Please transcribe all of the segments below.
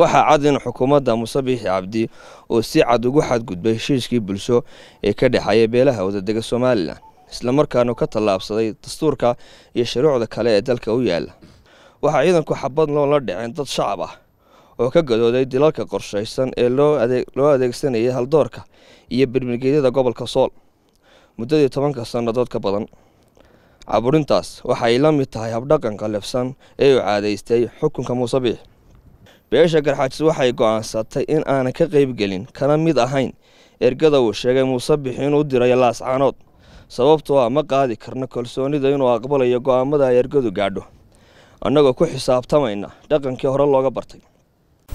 waxaa cad in xukuumadda musabixi cabdi uu si cad ugu xadgudbay heshiiskii bulsho ee ka dhexeeya beelaha wadadega somalilan islamarkaanu ka tallaabsaday dastuurka iyo shuruucda kale ee dalka u yaala waxaa ciidanku xabad loo la dhaceen dad shacab ah oo ka gadooday dilalka qorshaysan ee loo adeegsanayay haldoorka iyo birmigeedyada gobolka sool muddadii tobanka sannadood ka badan caburintaas waxaay la mid tahay habdhaqanka lebsan ee uu caadaystay xukunka muusabix beesha garxaajis waxay go'aansatay in aanan ka qayb gelin kana mid ahayn ergada uu sheegay muuse bixi inuu diray laascaanood sababtoo ah ma qaadi karna kalsoonida inuu aqbalayo go'aamada ay ergadu gaadho annagoo ku xisaabtamayna dhaqankii hore looga bartay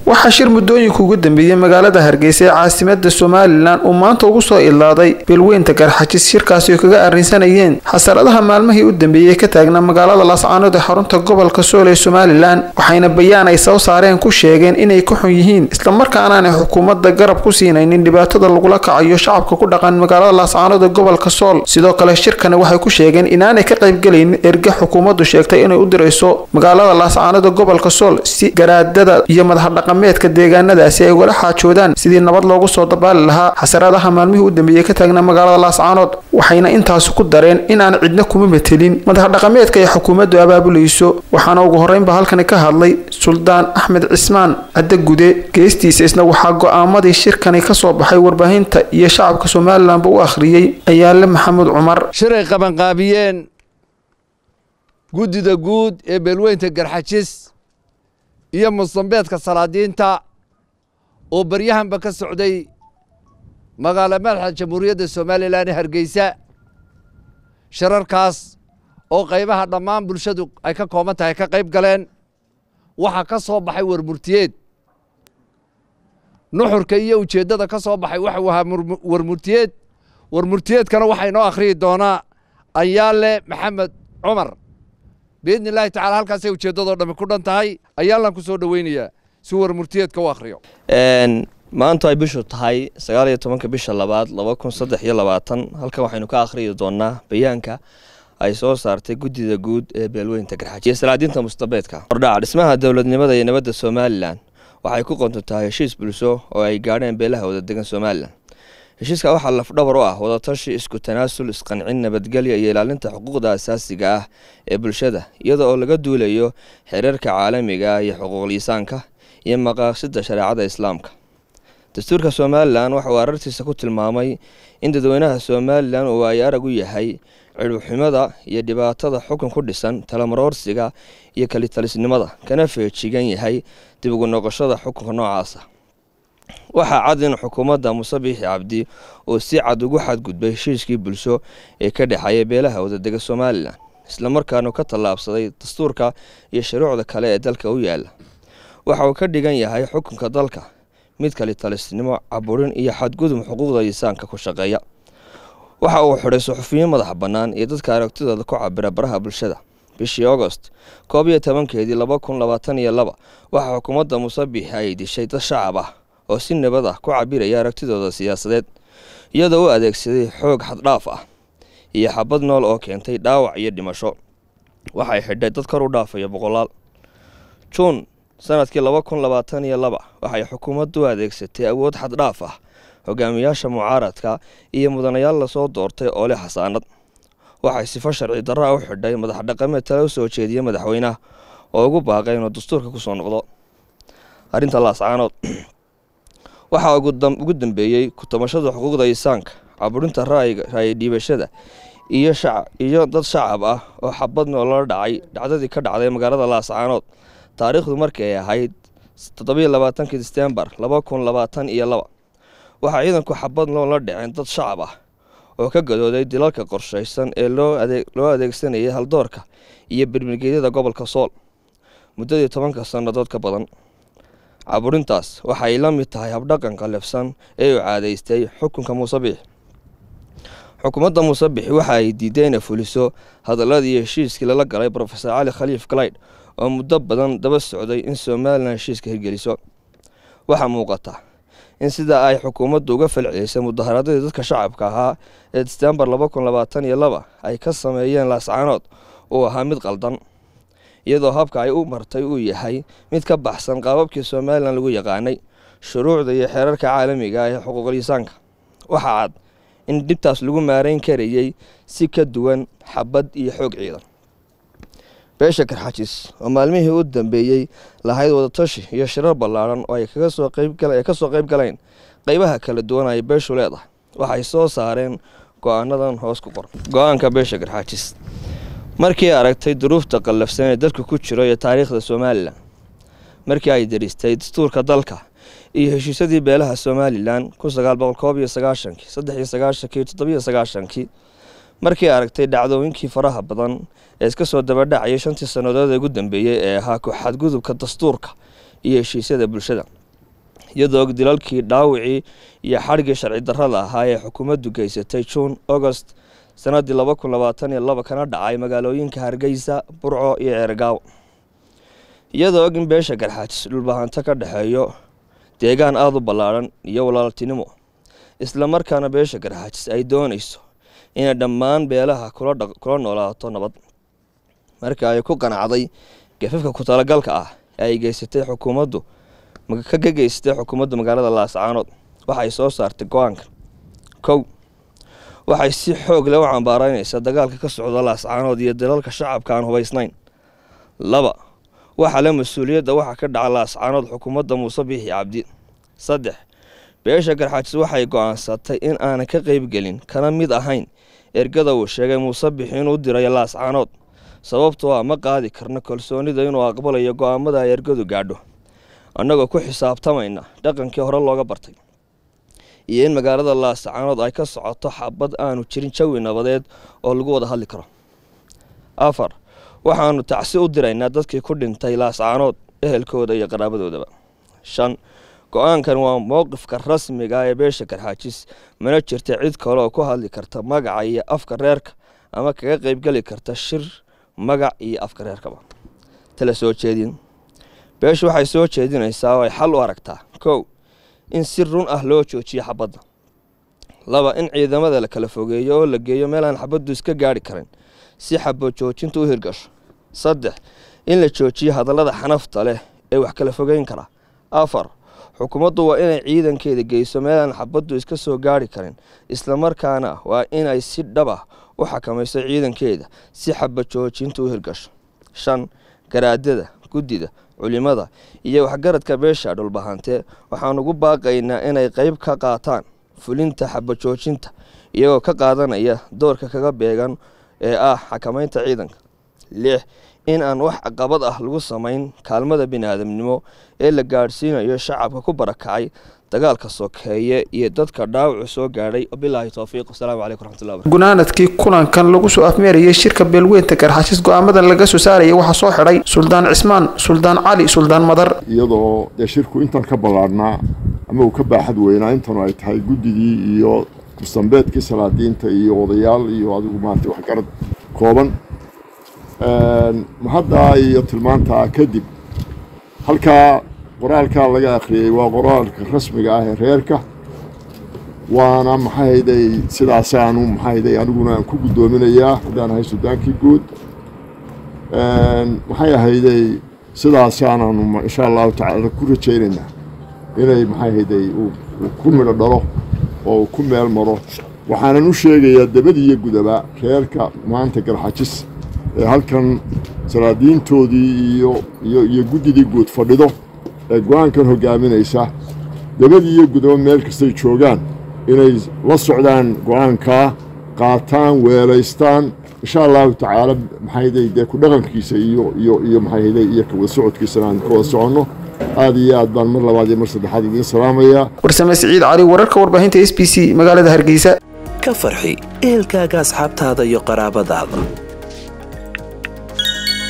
waxaa shir muddooyinka ugu dambeeyey magaalada hargeysa ee caasimada somalilan uu maanta ugu soo idlaaday beelweynta gaarxajis shirkaasi oo kaga arinsanayeen xasaradaha maalmihii u dambeeyey ka taagnaa magaalada laascaanood ee xarunta gobolka sool ee somalilan waxayna bayaan ay soo saareen ku sheegeen inay ka xun yihiin isla islamarkaanaanay xukuumadda garab ku siinaynin dhibaatada lagula kacayo shacabka ku dhaqan magaalada laascaanood ee gobolka sool sidoo kale shirkana waxay ku sheegeen inaanay ka qaybgelaynin erga xukuumaddu sheegtay inay u dirayso magaalada laascaanood ee gobolka sool si garaadada iyo madahadhaq dhaqameedka deegaanadaasi ay ugala xaajoodaan sidii nabad loogu soo dabaali lahaa xasaraadaha maalmihii u dambeeyey ka taagna magaalada laascaanood waxayna intaasi ku dareen inaan cidna kuma metelin madax dhaqameedka ay xukuumaddu abaabulayso waxaana ugu horreynba halkani ka hadlay suldaan axmed cismaan caddagude geestiisa isna waxaa go'aamadii shirkani ka soo baxay warbaahinta iyo shacabka somalilanba u akhriyey ayaale maxamuud cumar shiray qabanqaabiyeen guddida guud ee beelweynta garxajis iyo musanbeedka salaadiinta oo baryahanba ka socday magaalo madaxa jamhuuriyadda somalilan hargeysa shirarkaas oo qaybaha dhammaan bulshadu ay ka kooban tahay ka qayb galeen waxaa ka soo baxay warmurtiyeed nuxurka iyo ujeeddada ka soo baxay waxa ahaa warmurtiyeed warmurtiyeedkana waxaa inoo akhriyi doonaa ayaale maxamed cumar biidn illahi tacala halkaasay ujeeddadoo dhammi ku dhan tahay ayaalaan ku soo dhoweynayaa si war murtiyeedka u akhriyo maantu ay bishu tahay sagaal iyo tobanka bisha labaad laba kun saddex iyo labaatan halkan waxaynu ka akhriyi doonaa bayaanka ay soo saartay guddida guud ee beelweynta garxaajo salaadiinta mustabeedka hordhaca dhismaha dowladnimada iyo nabadda somalilan waxay ku qoonto tahay heshiis bulsho oo ay gaadheen beelahooda degan somalilan heshiiska waxaa lafdhabar u ah wadatashi isku tanaasul isqancin nabadgelya iyo ilaalinta xuquuqda asaasiga ah ee bulshada iyada oo laga duulayo xereerka caalamiga ah iyo xuquuqliisaanka iyo maqaasida shareecada islaamka dastuurka somalilan waxauu arartiisa ku tilmaamay in dadweynaha somalilan uu ay arag u yahay ciribxumada iyo dhibaatada xukun ku dhisan talamaroorsiga iyo kalitalisnimada kana feejigan yahay dib ugu noqoshada xukunka noocaasa ah waxaa cad in xukuumadda musabix cabdi uu si cad ugu xadgudbay heshiiskii bulsho ee ka dhexeeya beelaha wadadega somalilan islamarkaanu ka tallaabsaday dastuurka iyo shuruucda kale ee dalka u yaala waxa uu ka dhigan yahay xukunka dalka mid kali talisnimo caburin iyo xadgudub xuquuqda insaanka ku shaqeeya waxa uu xidhay suxufiyo madax bannaan iyo dadka aragtidooda ku cabira baraha bulshada bishii agost koob iyo tobankeedii laba kun labaatan iyo laba waxaa xukuumadda musabix ay dishay dad shacab ah oo si nabad ah ku cabiraya aragtidooda siyaasadeed iyadoo u adeegsaday xoog xaddhaaf ah iyo xabad nool oo keentay dhaawac iyo dhimasho waxay xidhay dad kor u dhaafaya boqolaal juun sanadkii laba kun labaatan iyo laba waxay xukuumaddu adeegsatay awood xaddhaaf ah hogaamiyaasha mucaaradka iyo mudanayaal lasoo doortay oo leh xasaanad waxay sifo sharci darra ah u xidhay madax dhaqameed u soo jeediya madaxweynaha oo ugu baaqay inuu dastuurka ku soo noqdo arrinta laascaanood waxaa ugu dambeeyey ku tabashada xuquuqda insaanka caburinta raayi dhiibashada iyo dad shacab ah oo xabad noolala dhacay dhacdadii ka dhacday magaalada laascaanood taariikhdu markii ay ahayd toddobaiylabaatanki waxaa ciidanku xabad noola dhaceen dad shacab ah oo ka gadooday dilalka qorshaysan ee loo adeegsanayay haldoorka iyo birmirgeedyada gobolka sool muddadii tobanka sannadood ka badan caburintaas waxa ay la mid tahay habdhaqanka lefsan ee uu caadaystay xukunka muuse biix xukuumadda muuse biix waxa ay diiday inay fuliso hadalladii heshiiskii lala galay rofeor cali khaliif galaydh oo muddo badan daba socday in somalilan heshiiska hirgeliso waxaa muuqata in sidaa ay xukuumaddu uga falcelisay mudaharadadii dadka shacabka ahaa ee diseembar laba kun labaatan iyo laba ay ka sameeyeen laascaanood uu ahaa mid qaldan iyadoo habka ay u martay uu yahay mid ka baxsan qaababkii somalilan lagu yaqaanay shuruucda iyo xeerarka caalamiga ah ee xuquuqlisaanka waxa cad in dhibtaas lagu maarayn karayay si ka duwan xabad iyo xoog ciidan beesha karxajis oo maalmihii u dambeeyey lahayd wadatashi iyo shirar ballaadhan oo ay kasoo qayb galeen qaybaha kala duwan ay beeshu leedahay waxay soo saareen go aanadan hoos ku qoran go-aanka beesha garxaajis markii aragtay duruufta qallafsan ee dalka ku jiro iyo taariikhda somalilan markii ay daristay dastuurka dalka iyo heshiisyadii beelaha somalilan markii aragtay dhacdooyinkii faraha badan ee iska soo dabadhacayay shantii sannadood ee ugu dambeeyey ee ahaa xadgudubka dastuurka iyo heshiisyada bulshada iyadoo dilalkii dhaawicii iyo xadhigii sharci darrada ahaa ee xukuumaddu geysatay juun agost sanadii laba kun labaatan iyo laba kana dhacay magaalooyinka hargeysa burco iyo ceergaaw iyadoo og in beesha garxaaj dhulbahanto ka dhexeeyo deegaan aada u ballaadhan iyo walaaltinimo isla markaana beesha garxaajis ay doonayso inay dhammaan beelaha kula noolaato nabad marka ay ku qanacday gafifka ku-talagalka ah ee ay geysatay xukuumaddu ka gegeystay xukuumadda magaalada laascaanood waxay soo saartay go-aanka kow waxay si xoog leh u cambaaraynaysaa dagaalka ka socda laascaanood iyo dalalka shacabka aan hubaysnayn laba waxaa le mas-uuliyadda waxa ka dhaca laascaanood xukuumadda muuse biixi cabdi saddex beesha garxaajis waxay go'aansatay in aanan ka qayb gelin kana mid ahayn ergada uu sheegay muuse biixi inuu dirayo laascaanood sababtoo ah ma qaadi karna kalsoonida inuu aqbalayo go'aamada ay ergadu gaadho annagoo ku xisaabtamayna dhaqankii hore looga bartay iyo in magaalada laascaanood ay ka socoto xabad aanu jirin jawi nabadeed oo lagu wada hadli karo afar waxaanu tacsi u diraynaa dadkii ku dhintay laascaanood ehelkooda iyo qaraabadoodaba shan go-aankan waa mowqifka rasmiga ah ee beesha karxaajis mana jirta cid kale oo ku hadli karta magaca iyo afka reerka ama kaga qaybgeli karta shir magac iyo afka reerkaba tala soo jeedin beeshu waxay soo jeedinaysaa oo ay xal u aragtaa kow in si run ah loo joojiyo xabadda laba in ciidamada la kala fogeeyo oo la geeyo meel aan xabaddu iska gaari karin si xabad joojinta u hirgasho saddex in la joojiyo hadallada xanafta leh ee wax kala fogeyn kara afar xukuumaddu waa inay ciidankeeda geyso meel aan xabaddu iska soo gaari karin islamarkaana waa inay si dhab ah u xakamayso ciidankeeda si xabad joojinta u hirgasho shan garaadada guddida culimada iyo waxgaradka beesha dhulbahante waxaan ugu baaqaynaa inay qayb ka qaataan fulinta xabajoojinta iyagoo ka qaadanaya doorka kaga beegan ee ah xakamaynta ciidanka lix in aan wax caqabad ah lagu samayn kaalmada bini aadamnimo ee la gaadhsiinayo shacabka ku barakacay dagaalka sokeeye iyo dadka dhaawacu soo gaadhay bilaahi towfiiq wasalaamu calaykum raxmatullahi wabarakatu gunaanadkii kulankan lagu soo afmeerayay shirka beelweynta garxasis go'aamadan laga soo saarayay waxaa soo xidhay suldaan cismaan suldaan cali suldaan madar iyadoo dee shirku intan ka ballaadhnaa ama uu ka baaxad weynaa intanu ay tahay guddigii iyo kusambeedkii salaadiinta iyo odayaal iyo adigu maarata waxgarad kooban Ehm, haddaa iyo tilmaantaa kadib halkaa qoraalkaa laga akhriyey waa qoraalka rasmiga ah ee reerka waana maxahayday sidaasaanu maxahayday aniguna aan ku guddoominayaa haddaan ahay suudaankii guud ehm, maxay ahayday sidaasaanaanu insha allahu tacaala ku rajaynaynaa inay maxahayday uu ku midho dhalo oo uu ku meel maro waxaanan u sheegayaa dabadiiyo gudaba reerka maanta garxajis halkan salaadiintoodii iyo iyo iyo guddidii guud fadhido ee go-aankan hogaaminaysa dabadii iyo gudamo meel kastay joogaan inay la socdaan go-aankaa qaataan weelaystaan insha allahu tacaala maxayday dee ku dhaqankiisa iyo iyo iyo maxayday iyo kawada socodkiisana aan kawada soconno aad iyo aad baan mar labaad iyo mar saddexaad idiin salaamayaa warsame siciid cali wararka warbaahinta s b c magaalada hargeysa ka farxi ehelkaaga asxaabtaada iyo qaraabadaada